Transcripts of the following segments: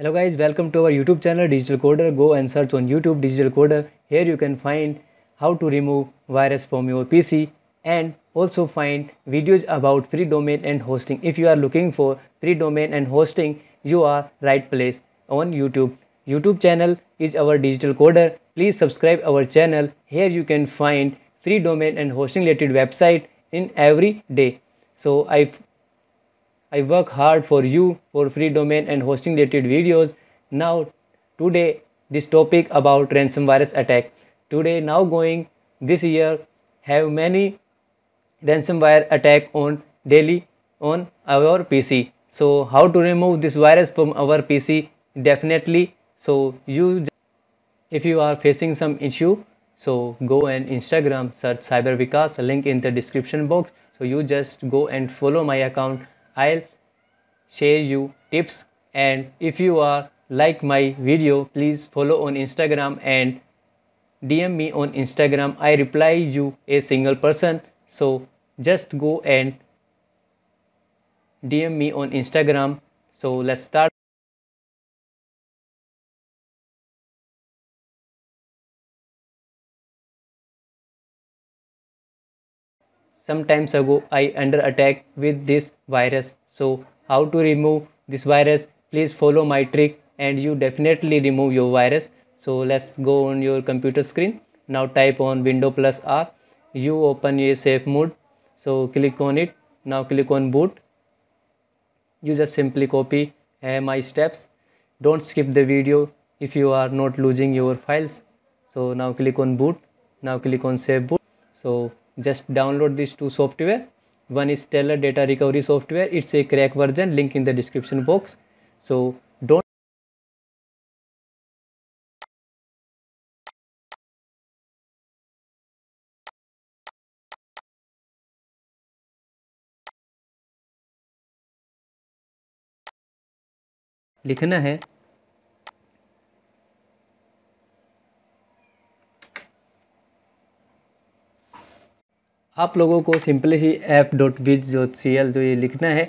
hello guys welcome to our youtube channel digital coder go and search on youtube digital coder here you can find how to remove virus from your pc and also find videos about free domain and hosting if you are looking for free domain and hosting you are right place on youtube youtube channel is our digital coder please subscribe our channel here you can find free domain and hosting related website in every day so i I work hard for you for free domain and hosting related videos. Now today this topic about ransom virus attack. Today now going this year have many ransomware attack on daily on our PC. So how to remove this virus from our PC definitely. So you if you are facing some issue so go and Instagram search Cyber Vikas link in the description box. So you just go and follow my account I'll share you tips and if you are like my video please follow on Instagram and DM me on Instagram I reply you a single person so just go and DM me on Instagram so let's start some times ago I under attack with this virus. So how to remove this virus? Please follow my trick and you definitely remove your virus. So let's go on your computer screen. Now type on window plus R. You open a safe mode. So click on it. Now click on boot. You just simply copy eh, my steps. Don't skip the video if you are not losing your files. So now click on boot. Now click on save boot. So just download these two software one is stellar data recovery software it's a crack version link in the description box so don't लिखना है आप लोगों को simply सी app dot बिज जो C L जो ये लिखना है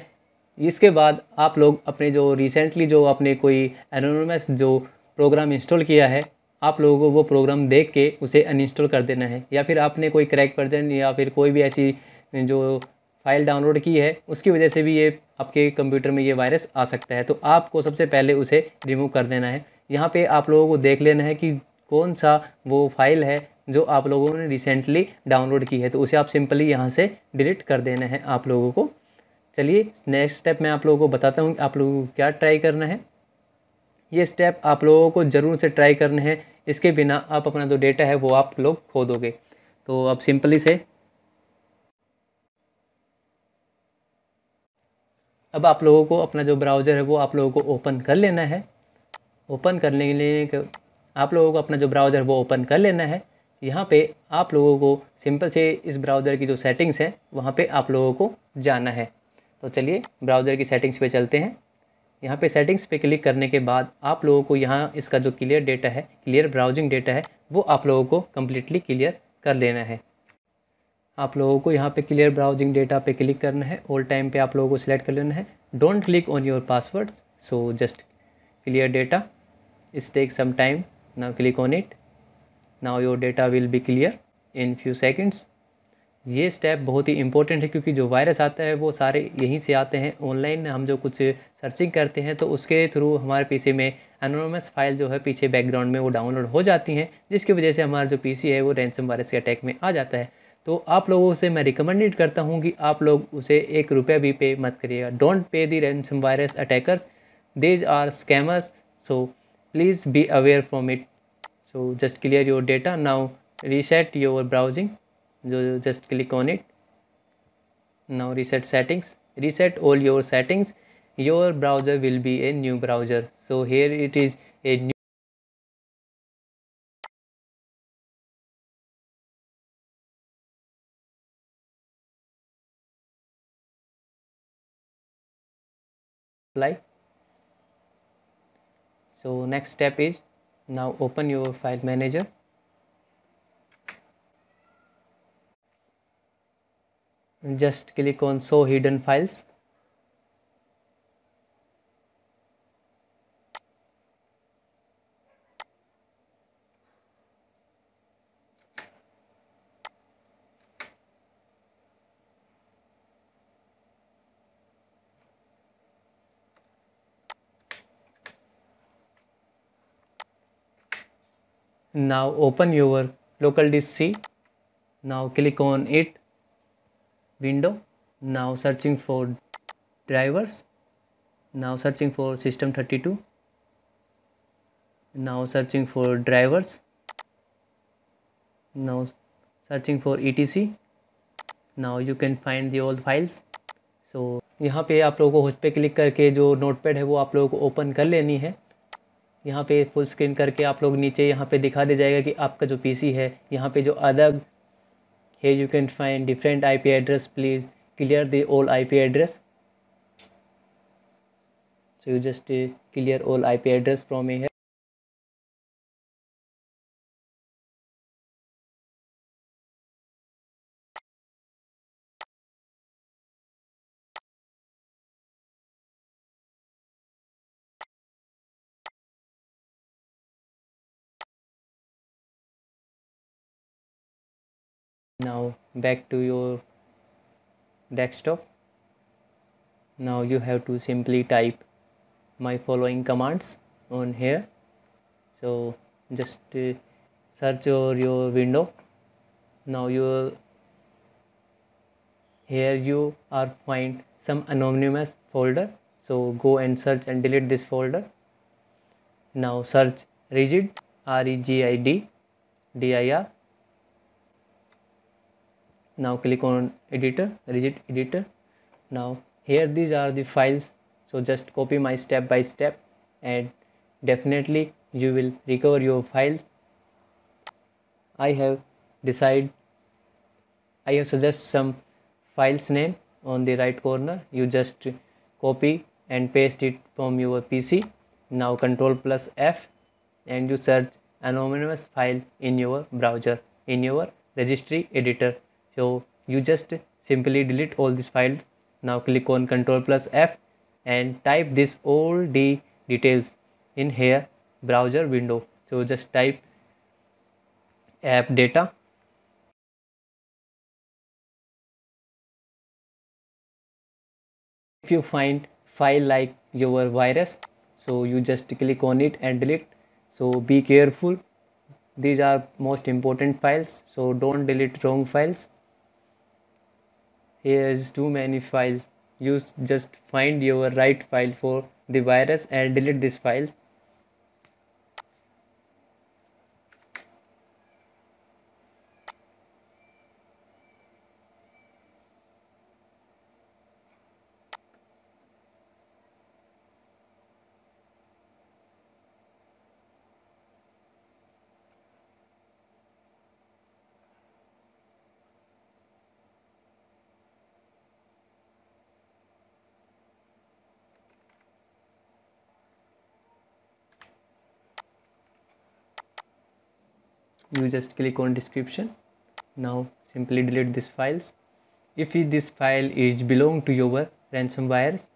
इसके बाद आप लोग अपने जो रिसेंटली जो आपने कोई एनोनमस जो प्रोग्राम इंस्टॉल किया है आप लोगों को वो प्रोग्राम देख के उसे अनइंस्टॉल कर देना है या फिर आपने कोई क्रैक वर्जन या फिर कोई भी ऐसी जो फाइल डाउनलोड की है उसकी वजह से भी ये आपके कंप्यूटर में ये वायरस आ सकता है तो आपको सबसे पहले उसे रिमूव कर देना है यहाँ पे आप लोगों को देख लेना है कि कौन सा वो फाइल है जो आप लोगों ने रिसेंटली डाउनलोड की है तो उसे आप सिंपली यहाँ से डिलीट कर देना है आप लोगों को चलिए नेक्स्ट स्टेप मैं आप लोगों को बताता हूँ कि आप लोगों को क्या ट्राई करना है ये स्टेप आप लोगों को ज़रूर से ट्राई करना है इसके बिना आप अपना जो डेटा है वो आप लोग खो दोगे तो आप सिंपली से अब आप लोगों को अपना जो ब्राउज़र है वो आप लोगों को ओपन कर लेना है ओपन करने के लिए आप लोगों को अपना जो ब्राउज़र है वो ओपन कर लेना है यहाँ पे आप लोगों को सिंपल से इस ब्राउज़र की जो सेटिंग्स है वहाँ पे आप लोगों को जाना है तो चलिए ब्राउज़र की सेटिंग्स पे चलते हैं यहाँ पे सेटिंग्स पे क्लिक करने के बाद आप लोगों को यहाँ इसका जो क्लियर डेटा है क्लियर ब्राउजिंग डेटा है वो आप लोगों को कम्प्लीटली क्लियर कर लेना है आप लोगों को यहाँ पर क्लियर ब्राउजिंग डेटा पे क्लिक करना है ऑल टाइम पर आप लोगों को सिलेक्ट कर लेना है don't click on your password so just clear data is take some time now click on it now your data will be clear in few seconds ये स्टेप बहुत ही इंपॉर्टेंट है क्योंकि जो वायरस आता है वो सारे यहीं से आते हैं ऑनलाइन हम जो कुछ सर्चिंग करते हैं तो उसके थ्रू हमारे पीसी में एनोनमस फाइल जो है पीछे बैकग्राउंड में वो डाउनलोड हो जाती हैं जिसकी वजह से हमारा जो पीसी है वो रैंसम वायरस के अटैक में आ जाता है तो आप लोगों से मैं रिकमेंडेड करता हूँ कि आप लोग उसे एक रुपया भी पे मत करिएगा don't pay the ransom virus attackers these are scammers so please be aware from it so just clear your data now reset your browsing so just click on it now reset settings reset all your settings your browser will be a new browser so here it is a new apply so next step is now open your file manager. Just click on show hidden files. now open your local disk C now click on it window now searching for drivers now searching for system 32 now searching for drivers now searching for etc now you can find the old files so यहाँ पे आप लोगों को host पे click करके जो notepad है वो आप लोगों को ओपन कर लेनी है यहाँ पे फुल स्क्रीन करके आप लोग नीचे यहाँ पे दिखा दिया जाएगा कि आपका जो पीसी है यहाँ पे जो अदर है you can find different IP address please clear the all IP address so you just clear old IP address from a है now back to your desktop now you have to simply type my following commands on here so just uh, search your, your window now you here you are find some anonymous folder so go and search and delete this folder now search rigid r e g i d d i r now click on editor rigid editor now here these are the files so just copy my step by step and definitely you will recover your files i have decided i have suggest some files name on the right corner you just copy and paste it from your pc now control plus f and you search anonymous file in your browser in your registry editor so you just simply delete all these files now click on control plus f and type this all the details in here browser window so just type app data if you find file like your virus so you just click on it and delete so be careful these are most important files so don't delete wrong files is too many files you just find your right file for the virus and delete these files you just click on description now simply delete these files if this file is belong to your ransomware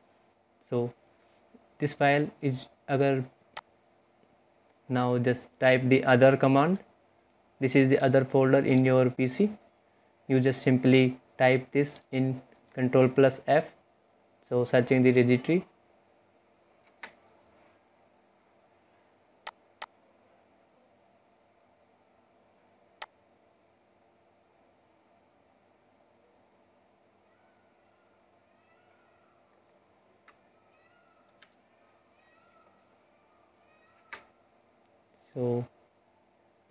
so this file is other now just type the other command this is the other folder in your pc you just simply type this in control plus f so searching the registry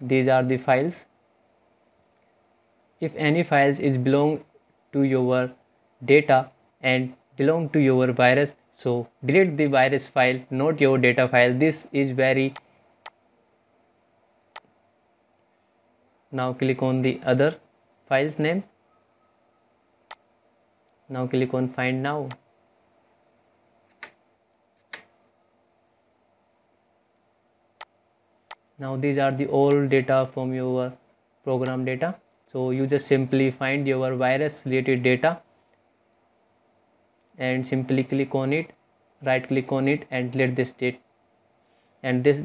these are the files if any files is belong to your data and belong to your virus so delete the virus file not your data file this is very now click on the other files name now click on find now now these are the old data from your program data so you just simply find your virus related data and simply click on it right click on it and let this date and this